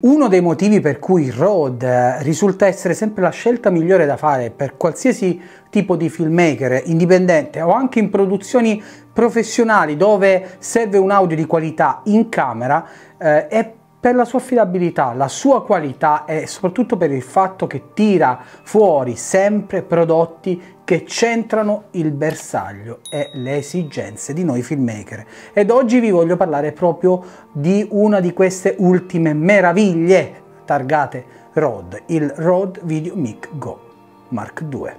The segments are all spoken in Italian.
Uno dei motivi per cui Rode eh, risulta essere sempre la scelta migliore da fare per qualsiasi tipo di filmmaker indipendente o anche in produzioni professionali dove serve un audio di qualità in camera eh, è per la sua affidabilità, la sua qualità e soprattutto per il fatto che tira fuori sempre prodotti che centrano il bersaglio e le esigenze di noi filmmaker. Ed oggi vi voglio parlare proprio di una di queste ultime meraviglie targate Rode, il Rode Video Mic Go Mark II.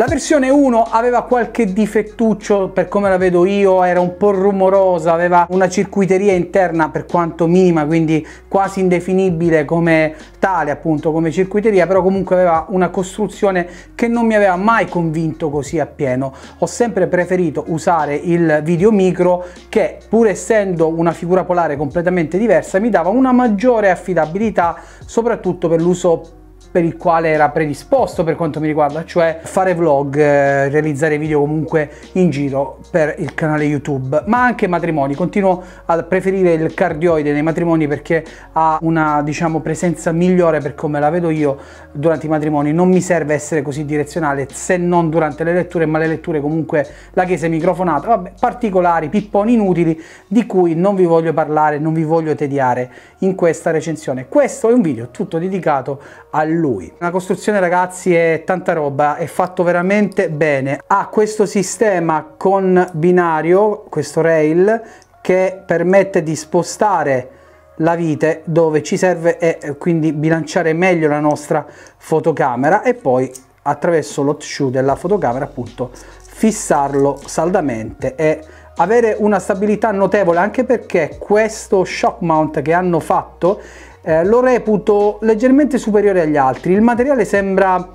La versione 1 aveva qualche difettuccio, per come la vedo io, era un po' rumorosa, aveva una circuiteria interna per quanto minima, quindi quasi indefinibile come tale, appunto, come circuiteria, però comunque aveva una costruzione che non mi aveva mai convinto così appieno. Ho sempre preferito usare il video micro che, pur essendo una figura polare completamente diversa, mi dava una maggiore affidabilità, soprattutto per l'uso per il quale era predisposto per quanto mi riguarda, cioè fare vlog, eh, realizzare video comunque in giro per il canale YouTube, ma anche matrimoni. Continuo a preferire il cardioide nei matrimoni perché ha una diciamo presenza migliore per come la vedo io durante i matrimoni. Non mi serve essere così direzionale se non durante le letture, ma le letture comunque la chiesa è microfonata, vabbè, particolari, pipponi inutili di cui non vi voglio parlare, non vi voglio tediare in questa recensione. Questo è un video tutto dedicato al lui. La costruzione ragazzi è tanta roba, è fatto veramente bene. Ha questo sistema con binario, questo rail, che permette di spostare la vite dove ci serve e quindi bilanciare meglio la nostra fotocamera e poi attraverso l'hot shoe della fotocamera appunto fissarlo saldamente e avere una stabilità notevole anche perché questo shock mount che hanno fatto eh, lo reputo leggermente superiore agli altri. Il materiale sembra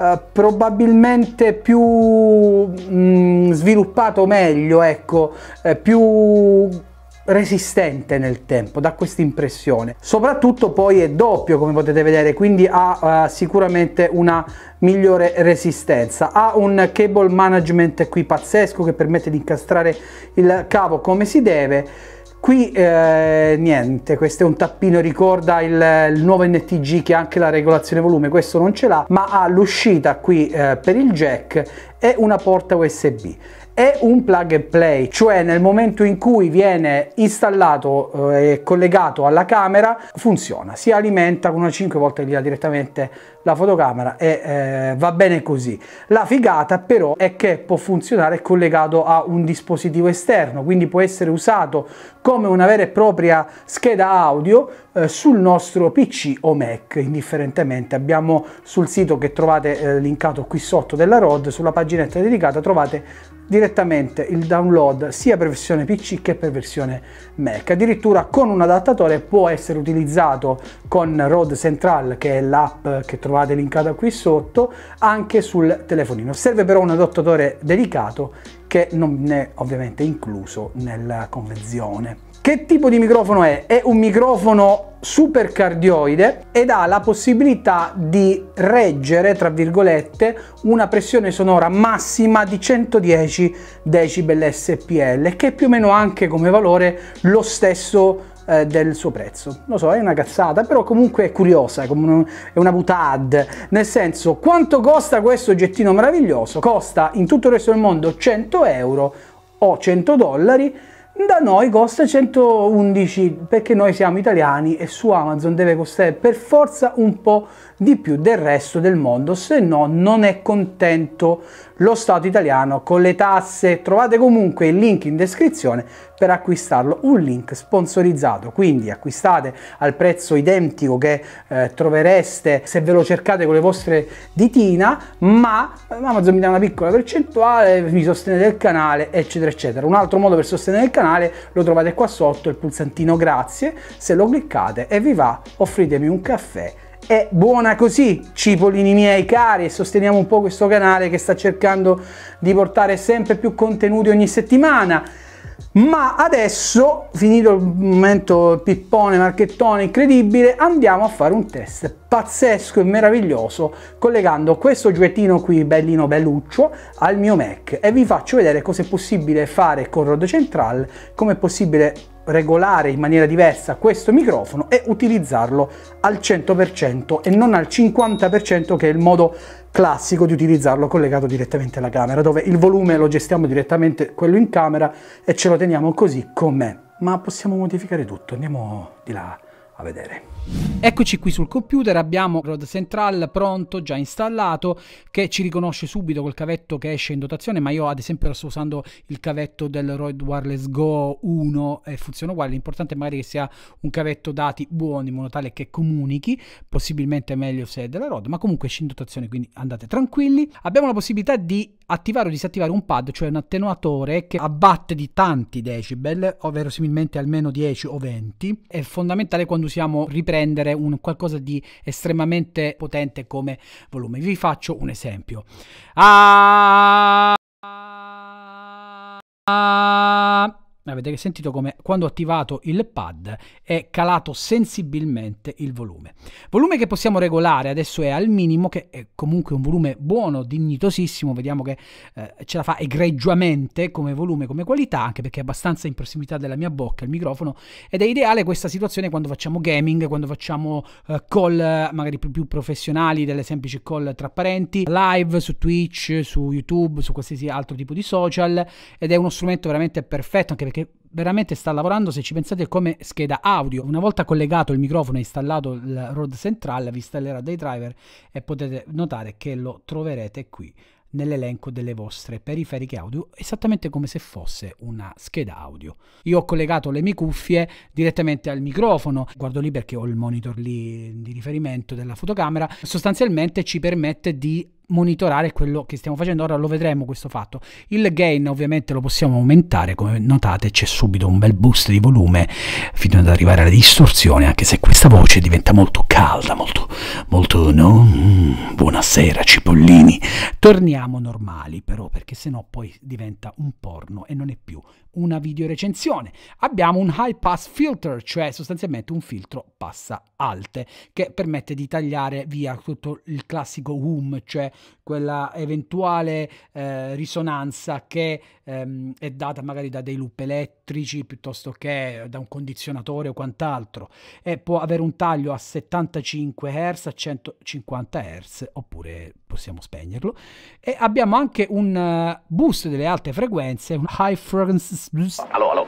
eh, probabilmente più mh, mm, sviluppato meglio, ecco, eh, più resistente nel tempo, da questa impressione. Soprattutto poi è doppio come potete vedere, quindi ha eh, sicuramente una migliore resistenza. Ha un cable management qui pazzesco che permette di incastrare il cavo come si deve Qui eh, niente, questo è un tappino, ricorda il, il, nuovo NTG che ha anche la regolazione volume, questo non ce l'ha, ma ha l'uscita qui eh, per il jack e una porta USB è un plug and play, cioè nel momento in cui viene installato eh, e collegato alla camera funziona, si alimenta con una 5 volte lì direttamente la fotocamera e eh, va bene così. La figata però è che può funzionare collegato a un dispositivo esterno, quindi può essere usato come una vera e propria scheda audio eh, sul nostro PC o Mac, indifferentemente. Abbiamo sul sito che trovate eh, linkato qui sotto della ROD, sulla paginetta dedicata trovate direttamente il download sia per versione PC che per versione Mac. Addirittura con un adattatore può essere utilizzato con Rode Central, che è l'app che trovate linkata qui sotto, anche sul telefonino. Serve però un adattatore dedicato che non è ovviamente incluso nella convenzione. Che tipo di microfono è? È un microfono super cardioide ed ha la possibilità di reggere, tra virgolette, una pressione sonora massima di 110 decibel SPL, che è più o meno anche come valore lo stesso eh, del suo prezzo. Lo so, è una cazzata, però comunque è curiosa, è una butad. Nel senso, quanto costa questo oggettino meraviglioso? Costa in tutto il resto del mondo 100 euro o 100 dollari, da noi costa 111 perché noi siamo italiani e su Amazon deve costare per forza un po' di più del resto del mondo, se no non è contento lo Stato italiano con le tasse. Trovate comunque il link in descrizione per acquistarlo, un link sponsorizzato, quindi acquistate al prezzo identico che eh, trovereste se ve lo cercate con le vostre ditina, ma eh, Amazon mi dà una piccola percentuale, mi sostenete il canale, eccetera, eccetera. Un altro modo per sostenere il canale lo trovate qua sotto, il pulsantino grazie, se lo cliccate e vi va offritemi un caffè è buona così, cipollini miei cari, e sosteniamo un po' questo canale che sta cercando di portare sempre più contenuti ogni settimana. Ma adesso, finito il momento pippone, marchettone incredibile, andiamo a fare un test pazzesco e meraviglioso collegando questo giochettino qui, bellino belluccio, al mio Mac e vi faccio vedere cosa è possibile fare con Rod Central, come è possibile regolare in maniera diversa questo microfono e utilizzarlo al 100% e non al 50% che è il modo classico di utilizzarlo collegato direttamente alla camera dove il volume lo gestiamo direttamente quello in camera e ce lo teniamo così com'è ma possiamo modificare tutto andiamo di là a vedere Eccoci qui sul computer, abbiamo Road Central pronto, già installato, che ci riconosce subito col cavetto che esce in dotazione, ma io ad esempio sto usando il cavetto del Road Wireless Go 1 e funziona uguale, l'importante è magari che sia un cavetto dati buono in modo tale che comunichi, possibilmente meglio se è della Road, ma comunque esce in dotazione, quindi andate tranquilli. Abbiamo la possibilità di attivare o disattivare un pad, cioè un attenuatore che abbatte di tanti decibel, ovvero similmente almeno 10 o 20, è fondamentale quando usiamo riprese prendere un qualcosa di estremamente potente come volume. Vi faccio un esempio. Ah, ah, avete sentito come quando ho attivato il pad è calato sensibilmente il volume. Volume che possiamo regolare, adesso è al minimo, che è comunque un volume buono, dignitosissimo, vediamo che eh, ce la fa egregiamente come volume, come qualità, anche perché è abbastanza in prossimità della mia bocca il microfono ed è ideale questa situazione quando facciamo gaming, quando facciamo eh, call magari più, più, professionali, delle semplici call tra parenti, live su Twitch, su YouTube, su qualsiasi altro tipo di social ed è uno strumento veramente perfetto anche perché veramente sta lavorando, se ci pensate, come scheda audio. Una volta collegato il microfono e installato il Rode centrale vi installerà dei driver e potete notare che lo troverete qui nell'elenco delle vostre periferiche audio esattamente come se fosse una scheda audio. Io ho collegato le mie cuffie direttamente al microfono, guardo lì perché ho il monitor lì di riferimento della fotocamera, sostanzialmente ci permette di monitorare quello che stiamo facendo. Ora lo vedremo questo fatto. Il gain ovviamente lo possiamo aumentare, come notate c'è subito un bel boost di volume fino ad arrivare alla distorsione, anche se questa voce diventa molto calda, molto, molto, no? Mm, buonasera cipollini. Torniamo normali però, perché sennò poi diventa un porno e non è più una videorecensione. Abbiamo un high pass filter, cioè sostanzialmente un filtro passa alte, che permette di tagliare via tutto il classico hum, cioè quella eventuale eh, risonanza che ehm, è data magari da dei loop elettrici piuttosto che da un condizionatore o quant'altro e può avere un taglio a 75 Hz, a 150 Hz oppure possiamo spegnerlo e abbiamo anche un eh, boost delle alte frequenze, un high frequency Erasmus. Allô,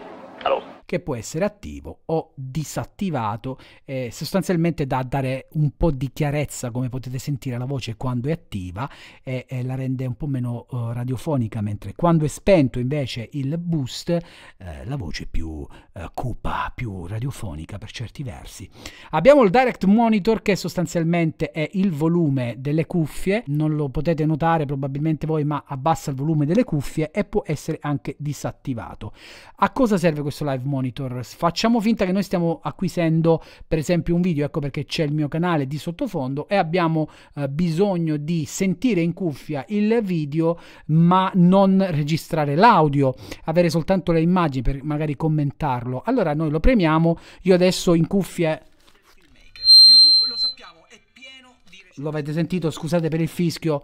che può essere attivo o disattivato eh, sostanzialmente da dare un po' di chiarezza come potete sentire la voce quando è attiva e, e la rende un po' meno uh, radiofonica mentre quando è spento invece il boost eh, la voce è più uh, cupa più radiofonica per certi versi abbiamo il direct monitor che sostanzialmente è il volume delle cuffie non lo potete notare probabilmente voi ma abbassa il volume delle cuffie e può essere anche disattivato a cosa serve questo live monitor monitor. Facciamo finta che noi stiamo acquisendo per esempio un video, ecco perché c'è il mio canale di sottofondo e abbiamo eh, bisogno di sentire in cuffia il video ma non registrare l'audio, avere soltanto le immagini per magari commentarlo. Allora noi lo premiamo, io adesso in cuffia lo avete sentito, scusate per il fischio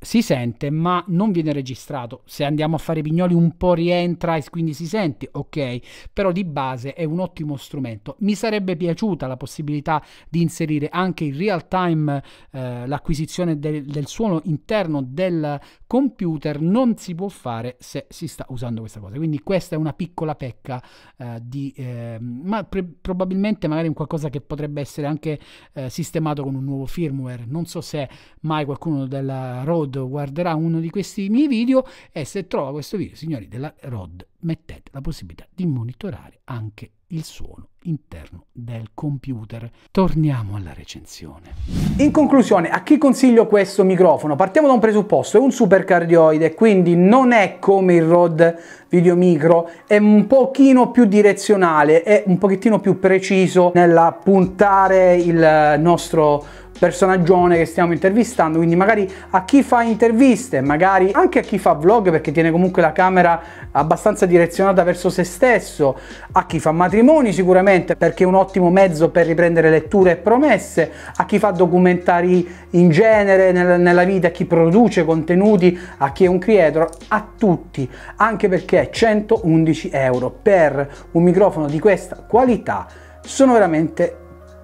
si sente ma non viene registrato. Se andiamo a fare pignoli un po' rientra e quindi si sente, ok, però di base è un ottimo strumento. Mi sarebbe piaciuta la possibilità di inserire anche in real time eh, l'acquisizione del, del suono interno del computer, non si può fare se si sta usando questa cosa. Quindi questa è una piccola pecca eh, di, eh, ma pre- probabilmente magari un qualcosa che potrebbe essere anche eh, sistemato con un nuovo firmware. Non so se mai qualcuno della Rode Rod guarderà uno di questi miei video e se trova questo video, signori della Rod, mettete la possibilità di monitorare anche il suono interno del computer. Torniamo alla recensione. In conclusione, a chi consiglio questo microfono? Partiamo da un presupposto, è un supercardioide, quindi non è come il Rode Video Micro, è un pochino più direzionale, è un pochettino più preciso nella puntare il nostro personaggione che stiamo intervistando quindi magari a chi fa interviste magari anche a chi fa vlog perché tiene comunque la camera abbastanza direzionata verso se stesso a chi fa materiale matrimoni sicuramente perché è un ottimo mezzo per riprendere letture e promesse, a chi fa documentari in genere nella vita, a chi produce contenuti, a chi è un creator, a tutti, anche perché 111 euro per un microfono di questa qualità sono veramente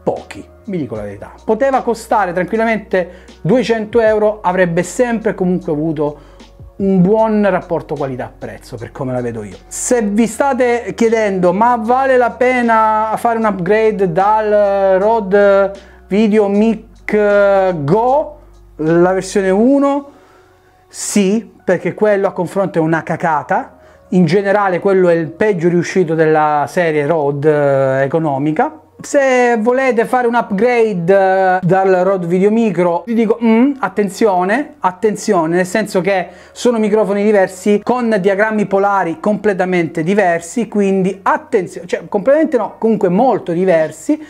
pochi vi dico la verità. Poteva costare tranquillamente 200 euro, avrebbe sempre comunque avuto un buon rapporto qualità-prezzo per come la vedo io. Se vi state chiedendo ma vale la pena fare un upgrade dal Rode Video Mic eh, Go, la versione 1, sì, perché quello a confronto è una cacata, in generale quello è il peggio riuscito della serie Rode eh, economica, se volete fare un upgrade eh, dal Rod Video Micro vi dico mm, attenzione, attenzione nel senso che sono microfoni diversi con diagrammi polari completamente diversi quindi attenzione, cioè completamente no, comunque molto diversi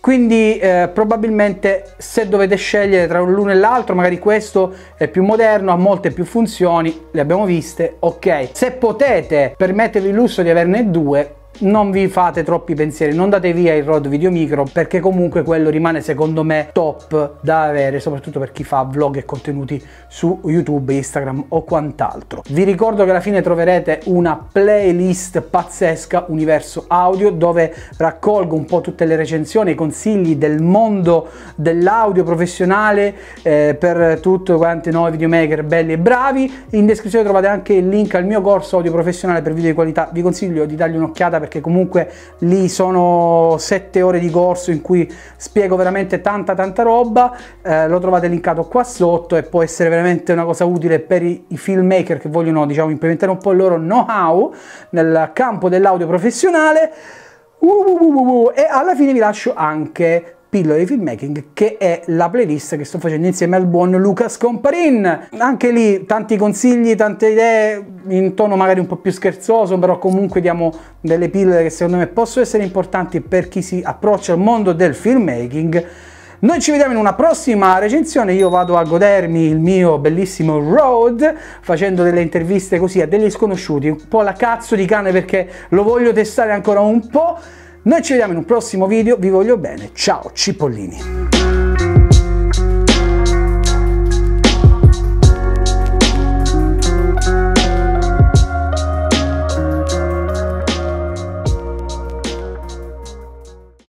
quindi eh, probabilmente se dovete scegliere tra l'uno e l'altro magari questo è più moderno ha molte più funzioni le abbiamo viste ok se potete permettervi il lusso di averne due non vi fate troppi pensieri, non date via il Rod Video Micro perché comunque quello rimane secondo me top da avere, soprattutto per chi fa vlog e contenuti su YouTube, Instagram o quant'altro. Vi ricordo che alla fine troverete una playlist pazzesca Universo Audio dove raccolgo un po' tutte le recensioni, i consigli del mondo dell'audio professionale eh, per tutti quanti noi videomaker belli e bravi. In descrizione trovate anche il link al mio corso audio professionale per video di qualità. Vi consiglio di dargli un'occhiata perché comunque lì sono sette ore di corso in cui spiego veramente tanta tanta roba, eh, lo trovate linkato qua sotto e può essere veramente una cosa utile per i, i filmmaker che vogliono diciamo implementare un po' il loro know-how nel campo dell'audio professionale. Uh, uh, uh, uh, uh e alla fine vi lascio anche Pillole di Filmmaking, che è la playlist che sto facendo insieme al buon Lucas Comparin. Anche lì tanti consigli, tante idee, in tono magari un po' più scherzoso, però comunque diamo delle pillole che secondo me possono essere importanti per chi si approccia al mondo del filmmaking. Noi ci vediamo in una prossima recensione, io vado a godermi il mio bellissimo road facendo delle interviste così a degli sconosciuti, un po' la cazzo di cane perché lo voglio testare ancora un po'. Noi ci vediamo in un prossimo video, vi voglio bene, ciao cipollini!